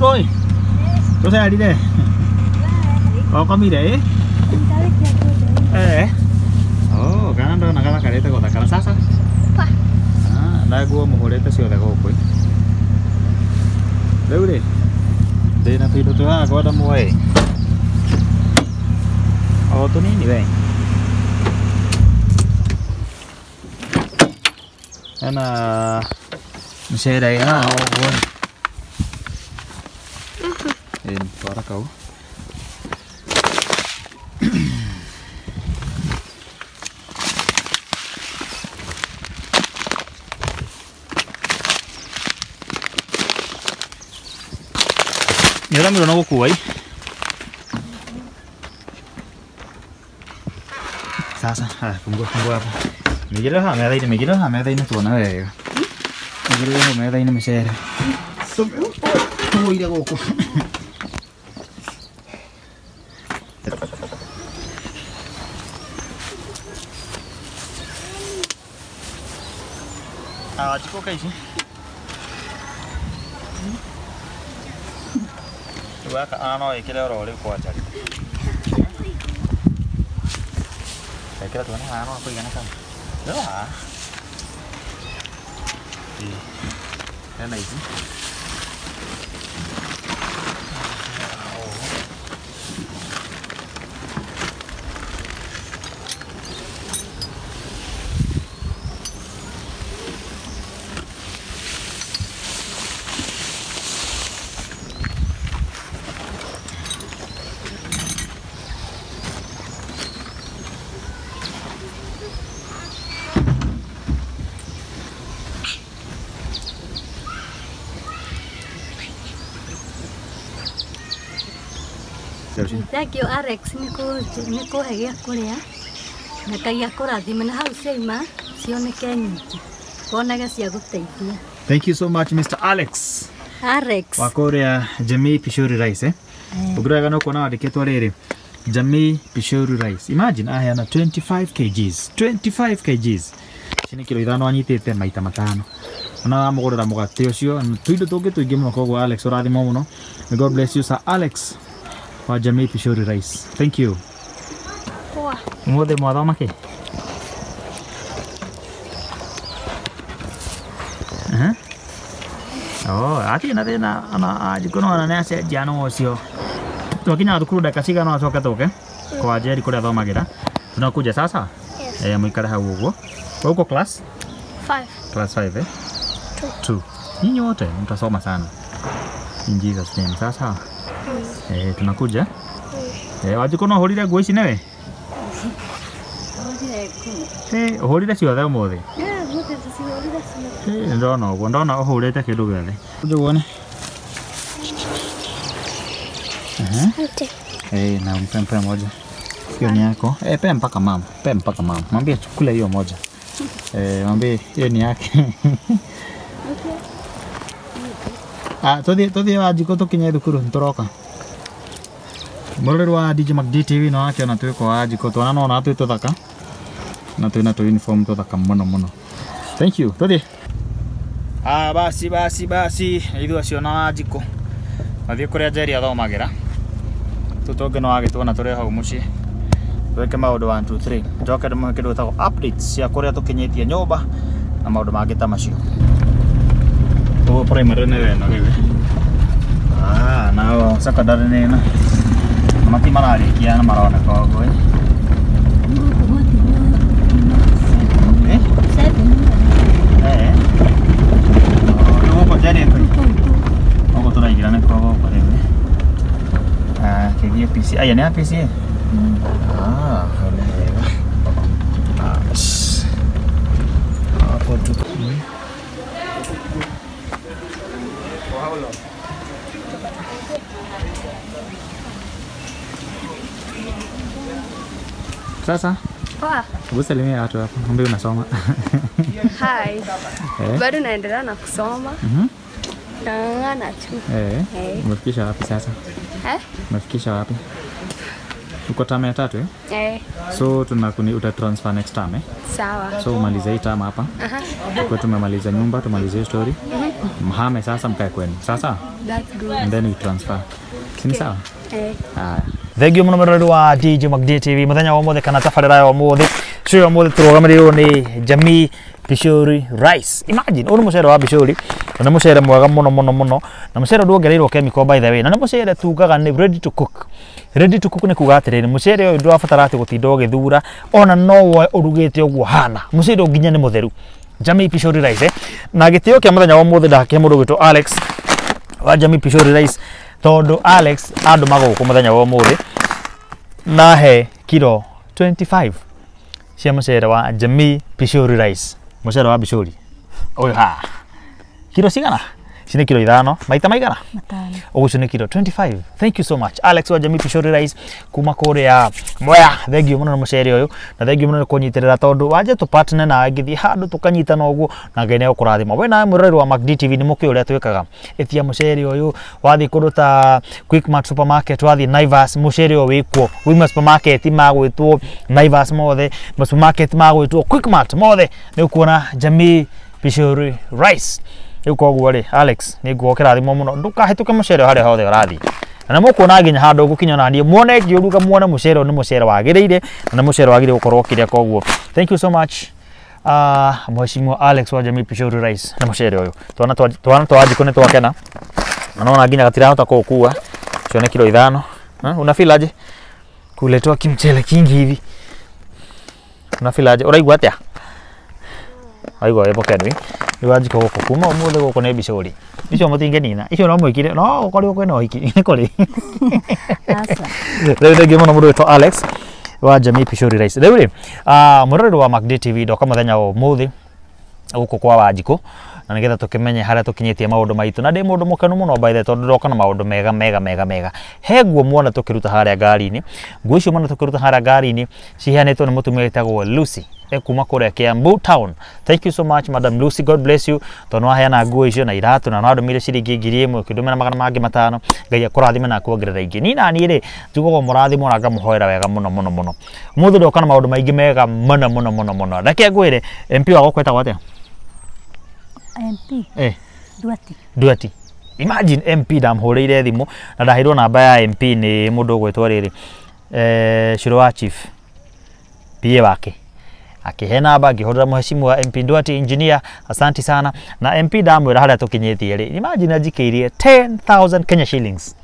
coi chỗ xe đi đây có có mi đấy eh oh kanan do nakala kareta kota kanan sasa ah da gua mau kareta sih udah kau koi đâu đi đây là phi đô tôi có đâu mua ô tôi ní như vậy nên là xe đây á có ra cấu nhớ lắm rồi nó có cuối sao sao à không có không có mấy cái đó hàng mẹ đây thì mấy cái đó hàng mẹ đây nó tuần nó về mấy cái đó hàng mẹ đây nó mới xe thôi thôi đâu có à chỉ có cây chứ Dua ka ano e kile ro le ko cha. Ka kile tuan ha ano ko không. Nữa Lo Thì Ti. Ana izi. thank you Alex nä kå he gä a kå rä a na Ngai akå na hau ciaima cioneke wonage cia gå teithia thank you so much Mr. Alex Alex wa kå rä a Jamii Pishori Rice eh? eh. ũngĩroraga no kuona wandĩkĩtwo kwa rä Jamii Pishori Rice imagine aheana 25 kgs 25 kgs ici nä kiro ithano anyitĩte maita matano ona wamũgũrĩra mũgate ũcio tũindo tũngĩ tũingĩ mũno koguo Alex ũrathimwo mũno God bless you sir Alex wa Jamii Pishori Rais. Thank you. Poa. Umuthi mwathoma ki? Eh? Oh, ati na thina ana kuno ana ne acenjia no ucio. Twakinya thukuru ndaka cigana acoke tũke hmm. kwa Njeri kũrĩa athomagira. Tunakuja sasa? Yes. Eh, muikare hau ũguo. Wewe uko class? 5. Class 5 eh? 2. Nyinyi wote mtasoma sana. In Jesus name. Sasa Eh, tunakuja. Eh, wajiko no horire nguo ici newe? Eh, horire ciothe umuthi. Eh, ndona uguo, ndona uhurite kindu giothe. Uje wone. Asante. Eh, na mpe moja. Hiyo ni yako. Eh, pe mpaka mama. Pe mpaka mama. Mwambie chukule hiyo moja. Eh, mwambie hiyo ni yake. Ah, tuthi tuthi wa jiko tukinye thukuru nturoka muroreri wa DJ MacD TV no akiona ah, twiko wa jiko twana no na twito thaka na twina tu uniform tuthaka muno muno thank you tuthi ah basi basi basi ithu aciona wa jiko mathie kuria Njeri athomagira tutonge no agitwona turi hau mucii tweke maundu 1 2 3 njoke ndimwe kindu gitagwo updates cia kuria tukinyitie nyumba na maundu mangi ta macio ತೋ ಪ್ರೈಮರನೇ ಏನೋ Ah, now sa kadar ni ah. Mati marari kian marawana ko goy. Eh. Eh? eh? eh. Oh, ko jadi eh, ko. Ako to lagi na ko Ah, kaya PC. Ah, okay. Sasa poa. Hebu salimia watu hapo, ambie unasoma. Hi. Eh. Bado naendelea na kusoma. Mhm. Mm Nang'ang'ana tu. Eh. eh. Umefikisha wapi sasa? Eh? Umefikisha wapi? Uko term ya tatu eh? Eh. So tunakuni uta transfer next term eh? Sawa. So umalize hii term hapa. Aha. Kwa tumemaliza nyumba, tumalize story. Mhm. Mm Mhame sasa mkae kwenu. Sasa? That's good. And then we transfer. Sini okay. sawa? Eh. Haya thengio må no mä roreri wa dj magd tv må thenya wa må kana tabarä ra ya må thä cio ya må thä tå rogamä rä rwo nä jamii bishori rice imagine nä må cere wa bishori na nä må cere mwega må no må no må no na må cere by the way na nä må cere tugaga nä ready to cook ready to cook nä kuga atä rä rä må cere å yå ndå wabatara atä gå tinda å gä thura ona no woe å rugä te å guo hana må cere å nginya nä må theru rice eh? na gä tä å kä a må thenya wa må thä ndakä må two alex wa jami bishori rice tondu Alex andu maguku muthenya wa umuthi na he kilo 25 cia mucere wa jami Pishori rice mucere wa Pishori uyu ha kilo cigana ici nä kiro ithano maita maigana å gå cio nä kiro 25 thank you so much alex wa jamii tushori kuma kå ya a thank you må na nä må na thank you no nä kå nyitä rä ra tondå wanje tå patne nawe ngä thiä handå na ngai nä gå we na må wa macd tv ni må kä å rä a twä kaga ä tia må cere å yå wathiä supermarket wathiä naivas må cere å wä kuo wima supermarket magwä two naivas mothe supermarket magwä two quickmart mothe nä å kuona jamii pishori rais riu koguo ri Alex ni nguo kirathimo muno ndukahituke mucere haria hothe urathi na mukuona nginya handu gukinya na nie muone ngiuruga muone mucere ni mucere wagirire na mucere wagirire gukorwo kiria koguo thank you so much uh, mheshimiwa Alex wa jamii Pishori Rais na mucere uyu twana twana twajiko ni twakena naona nginya gatirahota kuukua cione kilo ithano uh, unafilaje kuletwa kimchele kingi hivi unafilaje ya. atia aigua wä boke ndå rä u anjika gå kå kuma å må thä gå kå nä mbica ri rä icio må tingä nina icio no mwä kire no gå korirwo kwä na å hiki nä kå rä rä u thengä må no må ndå wä two alex wa jamii pishori rice rä u rä ah, mwä roreri wa macd tv ndoka må thenya å må thä gå kå kwa wanjikå na nigetha tukimenye haria tukinyitie maundu maitu na ndi mundu mukenu muno by the tondu ndoka na maundu mega mega mega mega he nguo muona tukiruta haria ngari-ini nguo icio tukiruta haria ngari-ini ciheanitwo ni mutumia witagwo Lucy e kuma kuria Kiambu town. Thank you so much Madam Lucy, God bless you. haya na nguo icio na iratu na nandumire ciringi ngiri ĩmwe na magana mangĩ matano Ngai akũrathime na akuongerera ingĩ. Ni nani rĩ njugagwo mũrathimo na ngamũhoera wega mũno mũno mũno. Ũmũthĩ ndoka na maũndũ maingĩ mega mũno mũno mũno mũno. Reke ngwĩre MP wagwo kwetagwo atĩa? MP eh Duati Duati imagine MP ndamhurire thimu na ndaheirwo namba ya MP ni mundu ugwitwo riri eh Shiro wa chief pia wake akihe namba ngihurira mheshimiwa MP Duati engineer asanti sana na MP ndamwira haria tukinyitie ri imagine ajikiirie 10000 Kenya shillings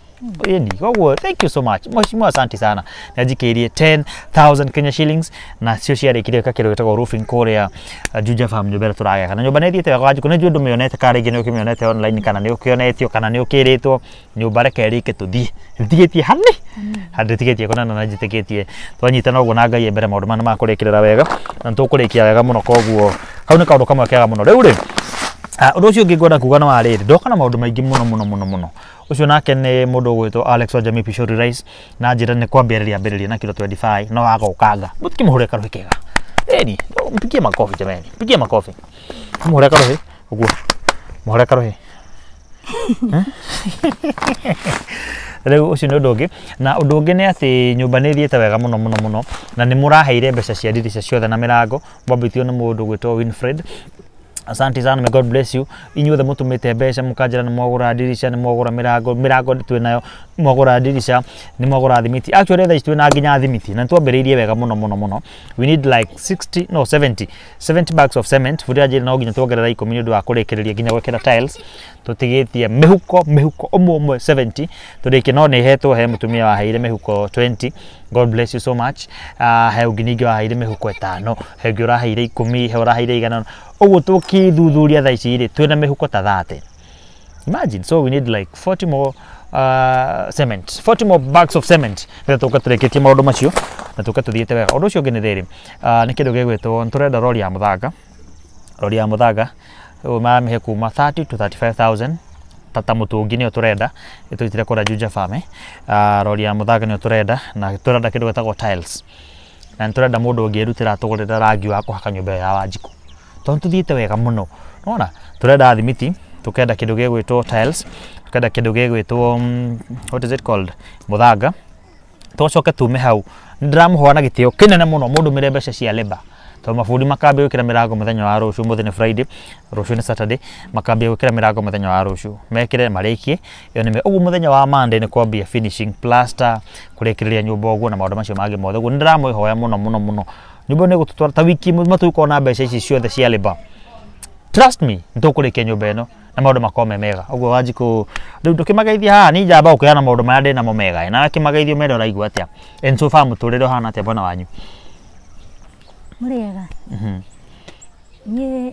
endi koguo thank you so much mheshimiwa asante sana najikiirie 10000 kenya shillings na cio ciarikire kakiro gitagwo roofing korea uh, juja farm nyombera turagaya kana nyumba nethiete wagajiku ni njundu mionete kana ringi ni ukimionete online kana ni ukionetio kana ni ukiritwo nyumba reke rike tuthie thigetie handi mm. handi tigetie konana na njitikitie twanyitana uguo na ngai mbere maundu mana makurikirira wega na tukurikira wega muno koguo kau ni kaundu kamwe kega muno riu ri Undu ah, ucio ngi ngwenda kuga no arĩrĩ ndoka na maundu maingi muno muno muno muno ucio nake nĩ mũndũ ũgwĩtwo Alex Wajami Pishori Rice na njĩra nĩ kwambĩrĩria ambĩrĩria na kilo 25 no agokanga mũtikĩmũhũre karuhi kega ĩni mpigie makofi jameni mpigie makofi mũhũre karuhi ũguo mũhũre karuhi rä u å cio nä å ndå å ngä na å ndå å ngä nä atä nyå mba nä thiä te wega må no må no må no na nä må raheire mbeca cia ndirica ciothe na mä rango mwambä tio nä må ndå gwä two winfred asante sana may god bless you inyuothe mutumäte mbeca ra nä mwagå ra ndirica nä mwagå ra mä rango mä rango twä nayo mwagura dirisha ni mwagura thimiti actually etha itwe na nginya thimiti na twambiriirie wega muno muno muno we need like 60 no 70 70 bags of cement buria jiri no nginya twongerera ikumi ni undu wa kurikiriria nginya gwekera tiles tutigitie mihuko mihuko umwe umwe 70 tondä no ni hetwo he mutumia wa waheire mä 20 god bless you so much uh, he uginigi wa ningä waheire etano he ngä å ikumi he å raheire igana å guo tå kä thuthuria tha ici rä twä ta 30 imagine so we need like 40 more Uh, cement forty more bags of cement rä tå ka tå rä kä tie maå ndå macio na tå ka tå thiä wega å ndå å ngä nä rä rä nä kä ndå gä gwätwo nä tå renda rori ya må thanga rori ya må thanga å maramä he kuma to tata må tå ngä nä yo tå renda ä tå itire kå rä a junja fame uh, rori ya må thanga nä tå renda na tå renda kä ndå tiles na nä tå renda må ndå å ngä rutä ra tå gå rä ra rangi wa kå haka nyå mba ya tondå tå thiä te wega må no nona tå renda thimiti tukenda kindu gigwitwo tiles tukenda kindu gigwitwo mm, what is it called muthanga twacoke tume hau ndiramuhoana gitio kinene muno mundu mire mbeca cia leba to mabundi makambia gwikira mirango muthenya wa rucio muthi ni friday rucio ni saturday makambia gwikira mirango muthenya wa rucio mekire marikie iyo nime ugu muthenya wa monday ni kwambia finishing plaster kurikiriria nyumba uguo na maundu macio mangi mothe uguo ni ndiramwihoya muno muno muno nyumba ni gututwara ta wiki matuikona mbeca ici ciothe cia leba trust me ntukurikia nyumba ino na maundu makorwo me mega u ndå kä mageithia haha ni njamba maå ndå maya ndä namo mega na kimageithio menda uraigua atia enso fa muturire hana atia bwana wanyu muriega mhm. niä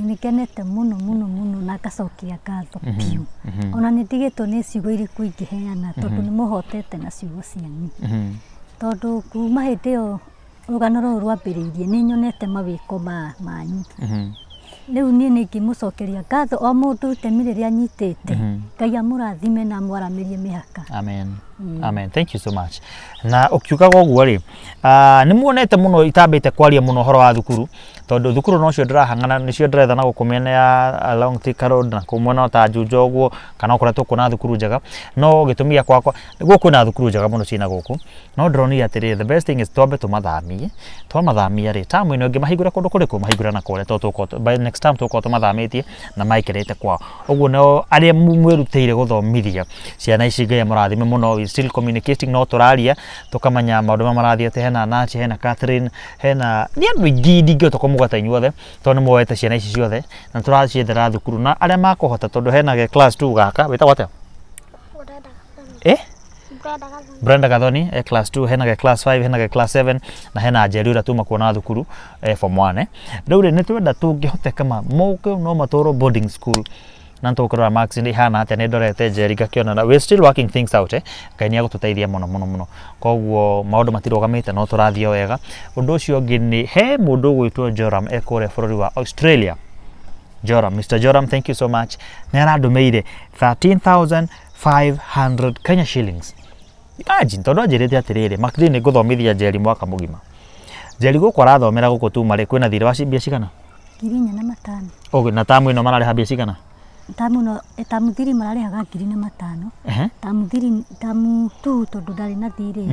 nä ngenete må no må no må no na ngacokia ngatho piå mhm, mhm. ona nä two nä ciugo irĩkũ ingĩheana tondũ nä må hotete na ciugo cianyu tondå kuma hä ndä ä yo rå gano rå rwambä rä irie nä nyonete mawä ko manyu rä u niä nä ngä må cokeria ngatho o må ndå rä rä a nyitä te mm-hmm. ngai amå amurathime na rie mä haka Mm. Amen. Thank you so much. Na ukiugaga uguo ri uh, ah, nä muonete må no itambä kwaria må no horo wa thukuru tondå thukuru nocio ndä rahang'ana nä cio ndä na gå kå ya along ah, Thika Road na kå mwena ta njunjo å kana å kå rä a tå thukuru njega no gä tå mi gwakwa na thukuru njega muno no ciina no ndä ronire atä the best thing is tobe to mathamie twamathamia rä tamu ä no ä ngä mahingå ra kå ndå kå rä kå mahingå ra next time tå korwo tå mathamä na maikerete kwao å guo no arä a mwä rutä ire gå thomithia ciana ici ngai må rathime still communicating no turaria tukamanya maundu ma marathi ate hena Nachi hena Catherine hena ni andu ingi ndingihota kumugata inyuothe tondu ni moete ciana ici ciothe na turaciethera thukuru na aria makuhota tondu hena ge class 2 gaka witagwo atia eh Brenda Gathoni eh, class 2 hena ge class 5 hena ge class 7 na hena Njeri ũrĩa tuma kuona thukuru eh, form 1 rĩu rĩ nĩ twenda tũngĩhoteka ma moke no matoro boarding school na ntukurora Max ni hana atia ni ndorete njeri ngakiona na we still working things out eh ngai ni agũtũteithia mono mũno mũno koguo maũndũ matirugamĩte no turathio wega undu ucio ngini he mũndũ ũgwĩtwo Joram ekore bũrũri wa Australia Joram Mr Joram thank you so much nĩ arandũmĩire 13500 Kenya shillings imagine tondũ anjĩrĩte atĩrĩrĩ MacDill nĩ ngũthomithia jeri mwaka mũgima njeri gũkũ arathomera gũkũ tumarĩ kwina thirĩ wa cibia cigana ngiri inya na matano na tamu ĩno mararĩha mbia cigana tamuno eh, tamuthiri mararehaga ngiri na matano tamuthiri tamu tu tondu ndarä na thiri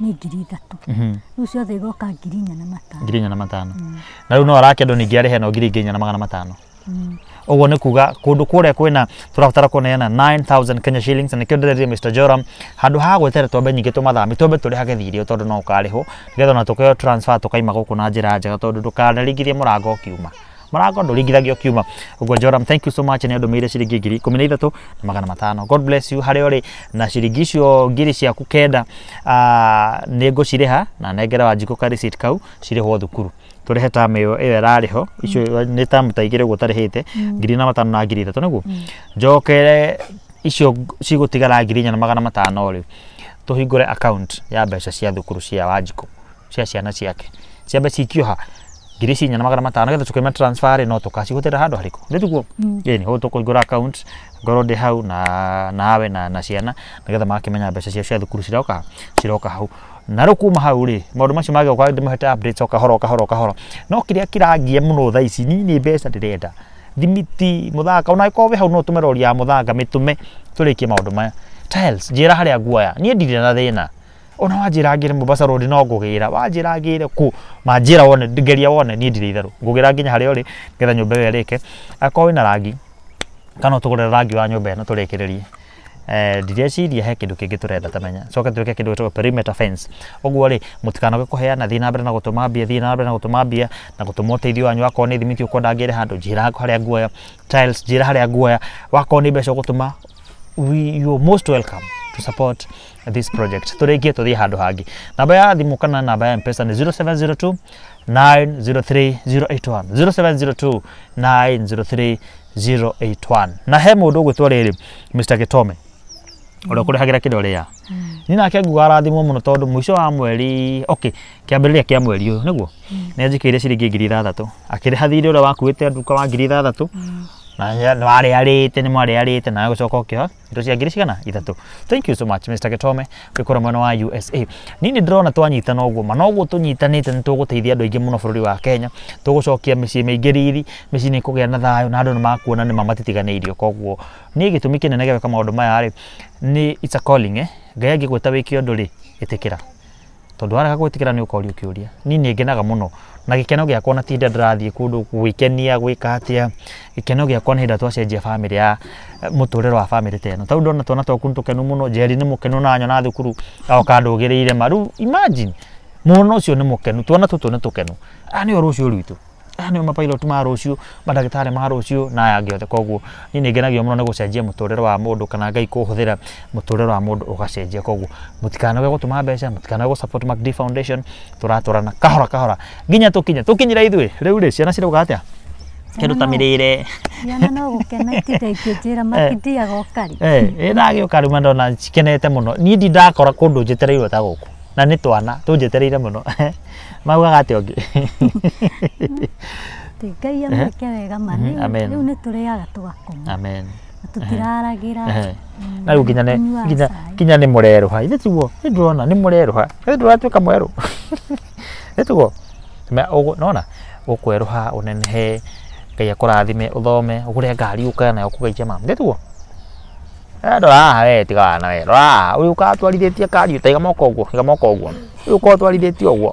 ni ngiri ithatå rä u ciothe igoka ngiri inya na matano ngiri inya na matano mm. na rä u no arakendwo ningä arehe no ngiri ingä na magana matano mm. ũguo nĩ kuga kũndũ kũrĩa kwĩna tũrabatara kũneana 9000 Kenya shillings na nĩkĩo ndĩretie Mr Joram handũ ha gwetera twambe nyingĩ tũmathambi twambe tũrĩhage hage thiri tondũ no ũkarĩhwo nĩgetha ona tũkeo transfer tũkaima gũkũ na njĩra njega tondũ ndũkaringithie mũrango ũkiuma marago mũrango ndũringithagio kiuma ũguo joram thank you so much nä andå mä ire ciringi ngiri ikå mi na ithatå na magana matano god bless you harä orä na ciringi icio ngiri ciaku kenda uh, ah, nä ngå cireha na nengera wa njikå karä kau cirehwo thukuru tå rehe tam ä yo ä ho icio nä tam mm. ta igä rä guo tarä hä te mm. ngiri na matano na ngiri ithatå nä guo mm. njokere icio cigå tigara ngiri inya na magana matano rä tå hingå re ya mbeca cia thukuru cia wanjikå cia ciana ciake ciambe cikiå ha ngiri cinya na magana matano getha tukiona transfer no tũkacihũthĩra handũ harĩkũ nĩ tiguo mm. ĩni hau tũkũhingũra account ngorwo ndĩ hau na nawe na, na ciana nĩgetha magakĩmenya mbeca ciao cia thukuru ciroka ciroka hau na rä kuma hau rĩ maå macio magä oka ndä updates o kahora o no kä rä a kä rangia må no thaa ici nini mbeca ndä thimiti må thanga ona korwo hau no tå me må thanga mä tå me tå rä kie maå ndå maya njä ra harä a nguoya niä ndirä na thä na ona ngire mombasa road no ngugira ngire ku manjira wone ngeria wone ni ndire itheru ngugira nginya hari ori ngetha nyumba ĩyo ĩrĩke akorwo wĩna rangi kana tugure rangi wa nyumba na nyũmba ĩno tũrĩkĩrĩrie eh, ndireciria he kindu kingi turenda tamenya coke tuke kindu to perimeter fence uguo ri mutikanoge kuheana thii nambere na gutuma mbia thina mbere na gutuma mbia na gutuma uteithio wanyu wakorwo ni thimiti ukwenda ngire handu njira haria nguoya tiles njira haria nguoya wakorwo ni mbeca we you most welcome to support this project turikie tuthie handu hangi namba ya thimu kana namba ya mpesa ni 0702 903 081 0702 903 081 na he mundu ugwitwo riri Mr Gitome uria kurihagira kindo ria hmm. ni nake nguga arathimwo muno tondu muico wa mweri okay kiambiriria kia mweri uyu niguo hmm. ni anjikiire ciringi ngiri ithathatu akiriha thiri uria wakuite nduka wa ngiri ithathatu hmm warä arä te nä mwarä arä te nawe gå coka å kä oha indo cia thank you so much mr ketome wä mwena wa usa ni nä ndärona twanyitana å guo ma noguo tå nyitanä te nä tågå teithia rå ri wa kenya tå gå cokia mä ciä mä ingä riri mä ciä nä kå na thayå na andå nä makuona nä ma matitiganä irio koguo niä gä tå mi kä nene gä gwä ka maå ndå maya rä nä ngai angä gwä ta wä ke å ndå rä ä tä kä ra tondå na gikeno giakwa na tinda ndirathiä kundu gwikenia gwika atia gikeno giakwa nä hä ndä twacenjia family ya eh, må tå rä re wa bamä ta ä tau ndona twana twaku nä tå kenu må no njeri nä må kenu nanyo na thukuru aoka ndå gä rä ire ma rä u mwana å cio nä må kenu twana tå tå nä tå kenu nä o rå cio rwitå nä pilot ma rå ciå mandagätarä ma rå na aya koguo ni nä ngenagio må no nä gå wa må kana ngai kå hå wa må ndå å koguo må tikanoge gå tå ma mbeca må foundation tå ratå kahora kahora nginya tå kinya tå kinyä ra ciana cirauga atä a ta mĩrĩre ciana no gũkena itinda ikĩnjĩra eh. matithiaga o kari eh, ĩ ndagĩũka kari ndona cikenete mũno niĩ ndindakora ta gũkũ na nĩ twana tũnjetereire mũno maugaga atä å ngä ngai amwäke eh? wega ma rä u nä tå rä tugakoma tũtiraragĩra eh. Eh. Mm, na rĩu nginya nginya nĩ mũrerũha ithe tiguo nĩ ndĩrona nĩ mũrerũha ithe ndũratuĩka mwerũ nĩ tiguo nona ũkwerũha ũnenehe ngai akũrathime ũthome ũgũre ngari ũkae nayo kũgaicia mamu nĩ tiguo ndora haha we tiga wana we rora haha ũyũ ũkaga twarithĩtie kari ũtaiga moko ũguo iga moko ũguo ũyũ ũkaga twarithĩtie ũguo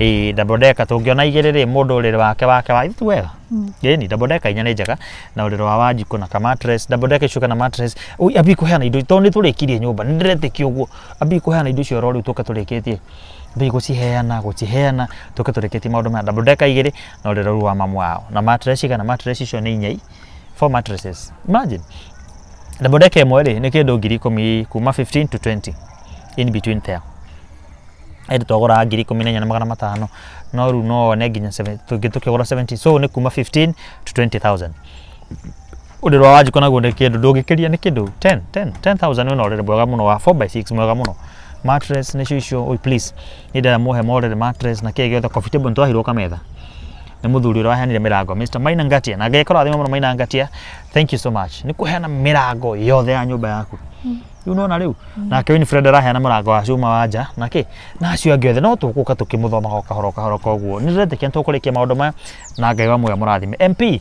ä double decker tå ngä ona igä rä rä må ndå å rä rä wake wake wa ithu wega hmm. ni double decker inya nä njega na å rä rä wa wanjikå na kamatres double decker icuka na matres abi kå heana indo to nä tå rä kirie nyå mba nä ndä retä kia å guo abi kå heana indo icio ro rä u tå ka tå rä kä tie bei gå ciheana gå ciheana tå ka tå rä kä tie maå ndå maya double igä rä na å rä rä wa mamu wao na matres kana matres icio nä inyai for mattresses imagine double decker ä mwe rä nä kä ndå ngiri ikå mi kuma 15 to 20 in between there edi twagora ngiri ikumi na inyanya magana matano no rä u no wone nginya tũkĩgũra 70 so nä kuma 15 to 20000 å ndä rwa wanjikå naguo nä kä ndå ndå ngä kä ria nä kä ndå 10000 wä na å rere mwega må no wa 4 mwega må no matress nä cio icio please nä ndenda må he morere matress na kä gä othe comfortable nä twahirwo kametha nä må thuri å rä a waheanire mä rango maina ngatia na ngagäkorwo athima må no maina ngatia thank you so much nä kå heana mä rango yothe ya nyumba mba yaku hmm. rä u nona rä u hmm. nake winfred araheana må rango wa cuma wa nja nakä na acio angä othe no tå gå ka tå kä må thomaga kahoro kahoro koguo nä ndä retä kia nä tåkå rä kia maå ndå maya na ngai wa muoya må rathime mp eh,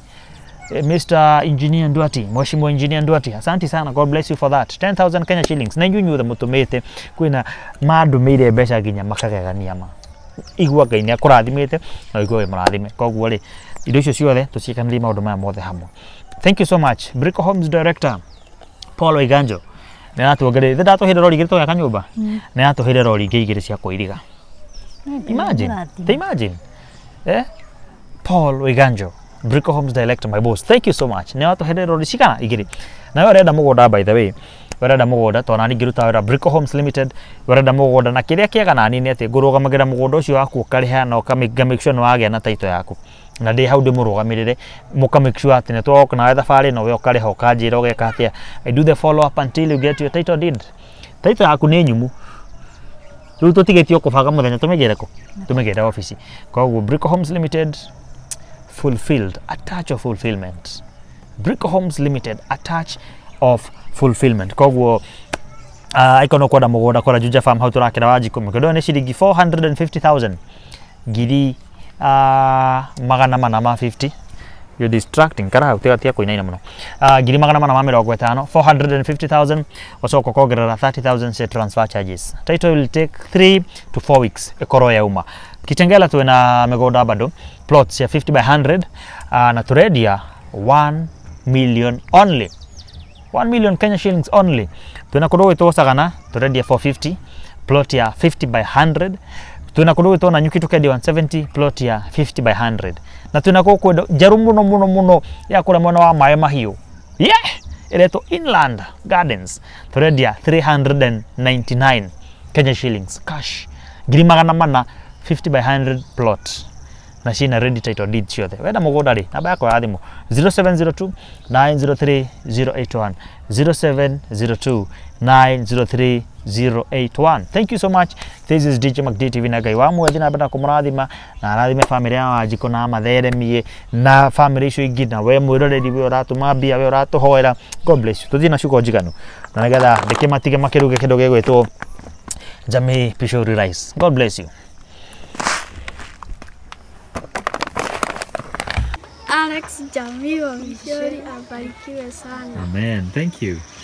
Mr. Engineer Ndwati, Mwashimu Engineer Ndwati, asante sana, God bless you for that. 10,000 Kenya shillings. Na inyunyuthe mutumite kwina mandumire mbeca nginya makagegania ma igua ngai nä akå na igue wä må rathime koguo ri indo icio ciothe tå maundu maya mothe hamwe thank you so much brick Homes director Paul Waiganjo ne aratuongereire thä ndatå hä rori igä rä twagä aka nyå mba mm. nä aratå hä rori ingä cia kuiriga imagine ta imagine eh? Paul Waiganjo brick Homes director my boss thank you so much ne aratå hä rori cigana igä na yo å renda må by the way werenda mũgũnda tondũ nani ngĩruta wĩra Brico Homes Limited werenda mũgũnda na kĩrĩa kĩega nani nĩ atĩ ngũrũgamagĩra mũgũnda ũcio waku ũkarĩha na ũkamĩga make sure nĩ wagĩa na taito yaku na ndä hau ndä må rå gamä rä re må ka make sure atä nä twaoka nawe thabarä no we ũkarä ha ũkanjä ra å geka atä i do the follow up until you get your title did taito yaku nä nyumu rä u tå tigä tie å kå banga må thenya tå mä gä re kå tå mä gä re obici koguo brico homes limited fulfilled attach of fulfilment brico homes limited attach of fulfillment koguo uh, aikono kwenda mugunda kora juja farm hau turakira wa jiko mikodo ni ciringi 450000 ngiri uh, magana mana ma 50 you're distracting kana utiga tia kuinaina muno uh, ngiri magana mana ma mirongo itano 450000 wacoka kongerera 30000 se transfer charges title will take 3 to 4 weeks ikoro ya uma kitengela tuwe na migunda bado plots ya 50 by 100 uh, na turendia 1 million only 1 million Kenya shillings only tunakorwo itwosagana ya 450 plot ya 50 by 100 ito na nyuki tukendia 170 plot ya 50 by 100 na tunakorwo kwenda njaru muno muno muno ya kula mwana wa maema hiyo. yeah iretwo inland gardens ya 399 Kenya shillings cash Gini magana mana 50 by 100 plot na cina ready title deed ciothe wenda mugunda ri namba yakwa ya thimu 0702 903 081 0702 903 081 thank you so much this is DJ McD TV na ngai wa mwethi na mbenda kumurathima na arathime family ya wajiko na matheremie na family icio ingi na we mwiroreri we uratuma mbia we uratuhoera god bless you tuthii na cuko njiganu na nigetha ndikimatige makiruge kindu gigwitwo jamii pishori rice god bless you Alex abarikiwe sana. Amen. Thank you.